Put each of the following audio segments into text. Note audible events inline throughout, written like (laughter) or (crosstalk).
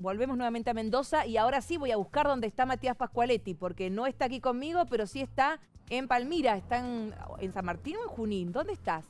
Volvemos nuevamente a Mendoza y ahora sí voy a buscar dónde está Matías Pascualetti, porque no está aquí conmigo, pero sí está en Palmira, está en, en San Martín o en Junín. ¿Dónde estás?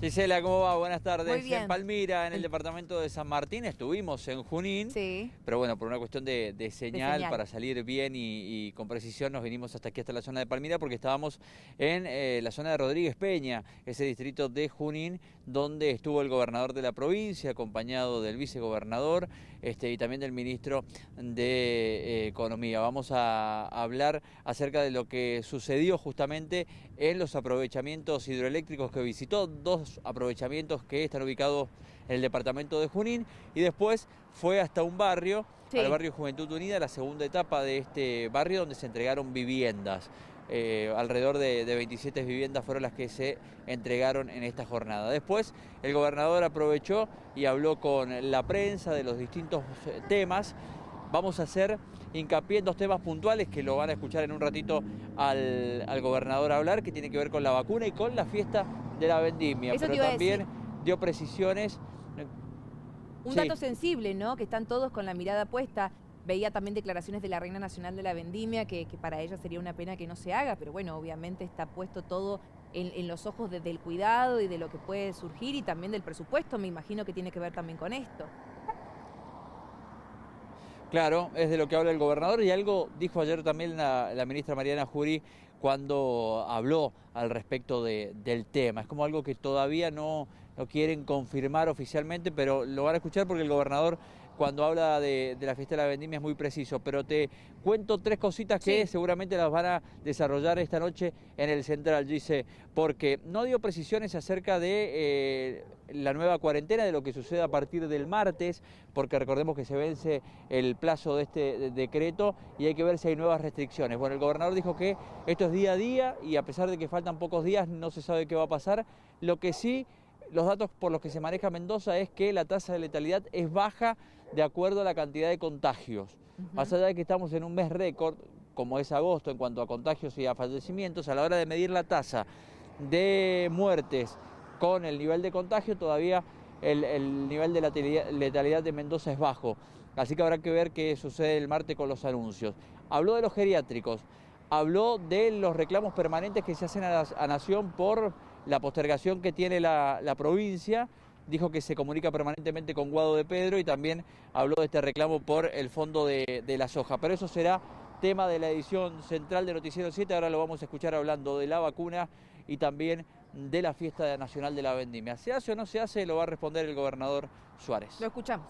Gisela, ¿cómo va? Buenas tardes. En Palmira, en el mm. departamento de San Martín, estuvimos en Junín. Sí. Pero bueno, por una cuestión de, señal, para salir bien y, con precisión, nos vinimos hasta aquí, hasta la zona de Palmira, porque estábamos en eh, la zona de Rodríguez Peña, ese distrito de Junín, donde estuvo el gobernador de la provincia, acompañado del vicegobernador este, y también del ministro de eh, Economía. Vamos a, hablar acerca de lo que sucedió justamente en los aprovechamientos hidroeléctricos que visitó dos aprovechamientos que están ubicados en el departamento de Junín y después fue hasta un barrio, el al barrio Juventud Unida, la segunda etapa de este barrio donde se entregaron viviendas. Eh, alrededor de, 27 viviendas fueron las que se entregaron en esta jornada. Después el gobernador aprovechó y habló con la prensa de los distintos eh, temas. Vamos a hacer hincapié en dos temas puntuales que lo van a escuchar en un ratito al, al gobernador hablar, que tiene que ver con la vacuna y con la fiesta de la vendimia, pero también dio precisiones. Eh, Un dato sensible, ¿no? Que están todos con la mirada puesta. Veía también declaraciones de la Reina Nacional de la Vendimia, que, para ella sería una pena que no se haga, pero bueno, obviamente está puesto todo en, los ojos del cuidado y de lo que puede surgir y también del presupuesto, me imagino que tiene que ver también con esto. Claro, es de lo que habla el gobernador y algo dijo ayer también la, ministra Mariana Jury cuando habló al respecto del tema. Es como algo que todavía no, no quieren confirmar oficialmente, pero lo van a escuchar porque el gobernador cuando habla de, la fiesta de la vendimia es muy preciso, pero te cuento tres cositas que seguramente las van a desarrollar esta noche en el Central, dice, porque no dio precisiones acerca de eh, la nueva cuarentena, de lo que sucede a partir del martes, porque recordemos que se vence el plazo de este decreto y hay que ver si hay nuevas restricciones. Bueno, el gobernador dijo que esto es día a día y a pesar de que faltan pocos días no se sabe qué va a pasar, lo que sí los datos por los que se maneja Mendoza es que la tasa de letalidad es baja de acuerdo a la cantidad de contagios. Más allá de que estamos en un mes récord, como es agosto, en cuanto a contagios y a fallecimientos, a la hora de medir la tasa de muertes con el nivel de contagio, todavía el, nivel de letalidad, de Mendoza es bajo. Así que habrá que ver qué sucede el martes con los anuncios. Habló de los geriátricos, habló de los reclamos permanentes que se hacen a, la, a Nación por la postergación que tiene la, provincia dijo que se comunica permanentemente con Guado de Pedro y también habló de este reclamo por el fondo de, la soja. Pero eso será tema de la edición central de Noticiero 7. Ahora lo vamos a escuchar hablando de la vacuna y también de la fiesta nacional de la vendimia. ¿Se hace o no se hace? Lo va a responder el gobernador Suárez. Lo escuchamos.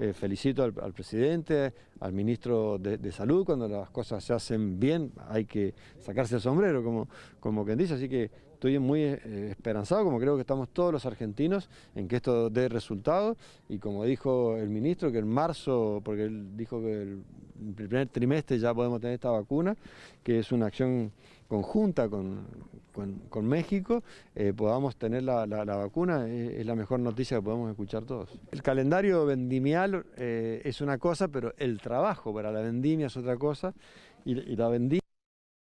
Eh, felicito al, presidente, al ministro de, Salud, cuando las cosas se hacen bien hay que sacarse el sombrero, como, como quien dice, así que estoy muy eh, esperanzado, como creo que estamos todos los argentinos, en que esto dé resultados, Y como dijo el ministro, que en marzo, porque él dijo que el primer trimestre ya podemos tener esta vacuna, que es una acción conjunta con, México, eh, podamos tener la, vacuna, es, la mejor noticia que podemos escuchar todos. El calendario vendimial eh, es una cosa, pero el trabajo para la vendimia es otra cosa, y, la vendimia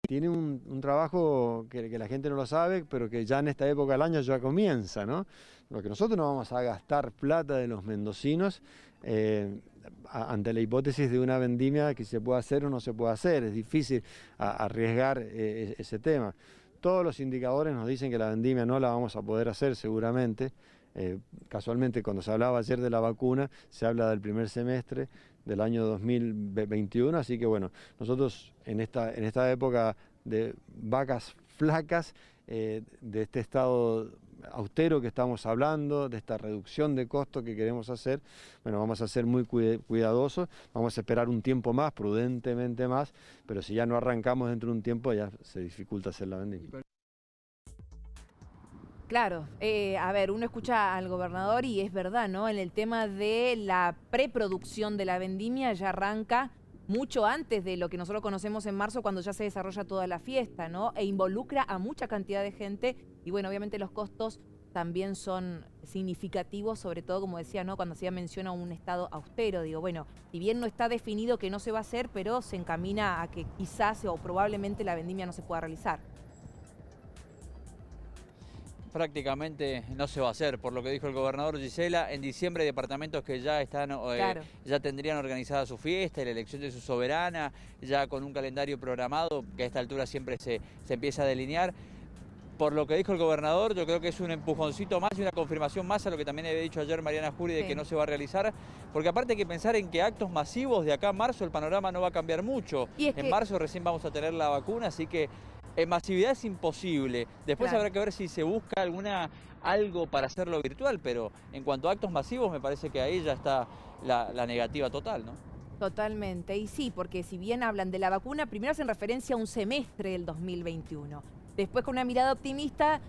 tiene un, trabajo que, la gente no lo sabe, pero que ya en esta época del año ya comienza, ¿no? Lo que nosotros no vamos a gastar plata de los mendocinos eh, ante la hipótesis de una vendimia que se puede hacer o no se puede hacer, es difícil arriesgar eh, ese tema. Todos los indicadores nos dicen que la vendimia no la vamos a poder hacer seguramente, eh, casualmente cuando se hablaba ayer de la vacuna, se habla del primer semestre, del año 2021, así que bueno, nosotros en esta, en esta época de vacas flacas, eh, de este estado austero que estamos hablando, de esta reducción de costos que queremos hacer, bueno, vamos a ser muy cuidadosos, vamos a esperar un tiempo más, prudentemente más, pero si ya no arrancamos dentro de un tiempo ya se dificulta hacer la vendimia. Claro, eh, a ver, uno escucha al gobernador y es verdad, ¿no? En el tema de la preproducción de la vendimia ya arranca mucho antes de lo que nosotros conocemos en marzo cuando ya se desarrolla toda la fiesta, ¿no? E involucra a mucha cantidad de gente y bueno, obviamente los costos también son significativos, sobre todo como decía, ¿no? Cuando se menciona un estado austero, digo, bueno, si bien no está definido que no se va a hacer, pero se encamina a que quizás o probablemente la vendimia no se pueda realizar prácticamente no se va a hacer, por lo que dijo el gobernador Gisela. En diciembre hay departamentos que ya están, eh, ya tendrían organizada su fiesta, la elección de su soberana, ya con un calendario programado que a esta altura siempre se, se empieza a delinear por lo que dijo el gobernador, yo creo que es un empujoncito más y una confirmación más a lo que también había dicho ayer Mariana Jury de que no se va a realizar, porque aparte hay que pensar en que actos masivos de acá a marzo el panorama no va a cambiar mucho. en marzo recién vamos a tener la vacuna, así que en masividad es imposible. Después habrá que ver si se busca alguna algo para hacerlo virtual, pero en cuanto a actos masivos me parece que ahí ya está la, negativa total, ¿no? Totalmente, y sí, porque si bien hablan de la vacuna, primero hacen referencia a un semestre del 2021. Después con una mirada optimista,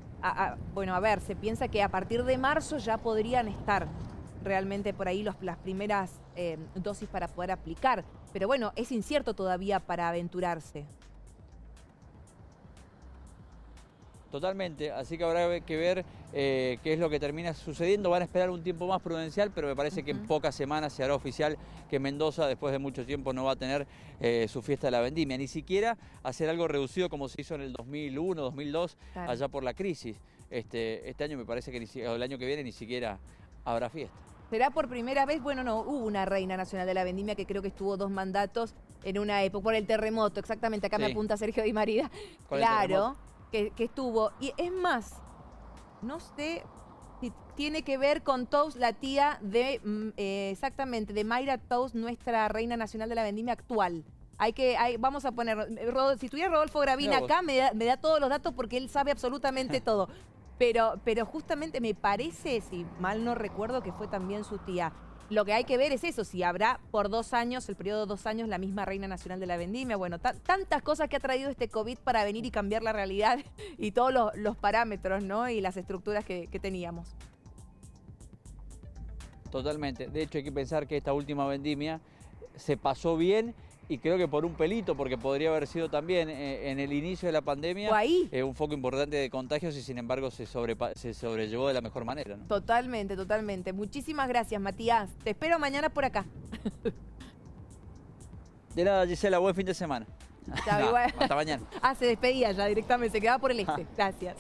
bueno, a ver, se piensa que a partir de marzo ya podrían estar realmente por ahí las primeras eh, dosis para poder aplicar. Pero bueno, es incierto todavía para aventurarse. Totalmente, así que habrá que ver eh, qué es lo que termina sucediendo. Van a esperar un tiempo más prudencial, pero me parece que en pocas semanas se hará oficial que Mendoza, después de mucho tiempo, no va a tener eh, su fiesta de la vendimia. Ni siquiera hacer algo reducido como se hizo en el 2001, 2002, allá por la crisis. Este, este, año me parece que ni, el año que viene ni siquiera habrá fiesta. Será por primera vez, bueno, no, hubo una reina nacional de la vendimia que creo que estuvo dos mandatos en una época, por el terremoto, exactamente, acá me apunta Sergio Di Marida. Claro que, estuvo. Y es más, no sé si tiene que ver con Toast, la tía de, mm, eh, exactamente, de Mayra Toast, nuestra reina nacional de la vendimia actual. Hay que, vamos a poner, eh, si tuviera Rodolfo Gravina acá, me da, me da todos los datos porque él sabe absolutamente (laughs) todo. Pero, justamente me parece, si mal no recuerdo, que fue también su tía. Lo que hay que ver es eso, si habrá por dos años, el periodo de dos años, la misma reina nacional de la vendimia. Bueno, tantas cosas que ha traído este COVID para venir y cambiar la realidad (laughs) y todos los, parámetros, ¿no? Y las estructuras que teníamos. Totalmente. De hecho, hay que pensar que esta última vendimia se pasó bien y creo que por un pelito, porque podría haber sido también eh, en el inicio de la pandemia eh, un foco importante de contagios y sin embargo se, sobrellevó de la mejor manera. Totalmente, totalmente. Muchísimas gracias, Matías. Te espero mañana por acá. De nada, Gisela, buen fin de semana. (laughs) hasta mañana. Ah, se despedía ya directamente, se quedaba por el este. (laughs) Gracias.